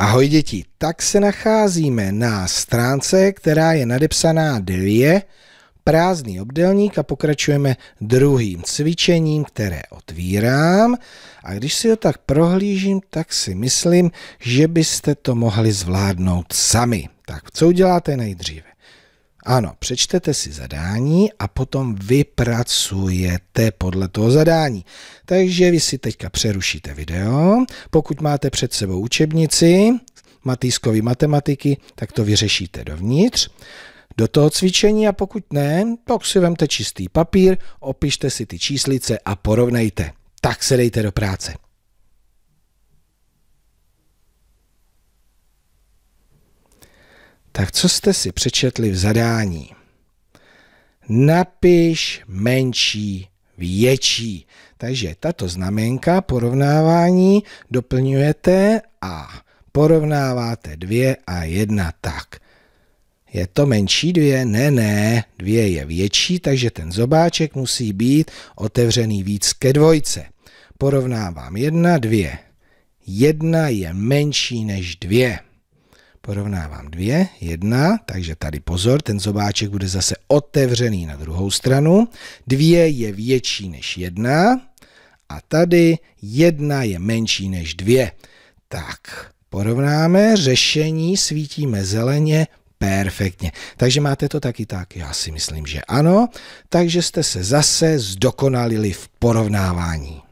Ahoj děti, tak se nacházíme na stránce, která je nadepsaná dvě, prázdný obdelník a pokračujeme druhým cvičením, které otvírám. A když si ho tak prohlížím, tak si myslím, že byste to mohli zvládnout sami. Tak co uděláte nejdříve? Ano, přečtete si zadání a potom vypracujete podle toho zadání. Takže vy si teďka přerušíte video. Pokud máte před sebou učebnici matýskové matematiky, tak to vyřešíte dovnitř do toho cvičení a pokud ne, tak si vemte čistý papír, opište si ty číslice a porovnejte. Tak se dejte do práce. Tak co jste si přečetli v zadání? Napiš menší větší. Takže tato znamenka porovnávání doplňujete a porovnáváte dvě a jedna tak. Je to menší dvě? Ne, ne, dvě je větší, takže ten zobáček musí být otevřený víc ke dvojce. Porovnávám jedna, dvě. Jedna je menší než dvě porovnávám dvě, jedna, takže tady pozor, ten zobáček bude zase otevřený na druhou stranu, dvě je větší než jedna a tady jedna je menší než dvě. Tak, porovnáme řešení, svítíme zeleně, perfektně. Takže máte to taky tak? Já si myslím, že ano. Takže jste se zase zdokonalili v porovnávání.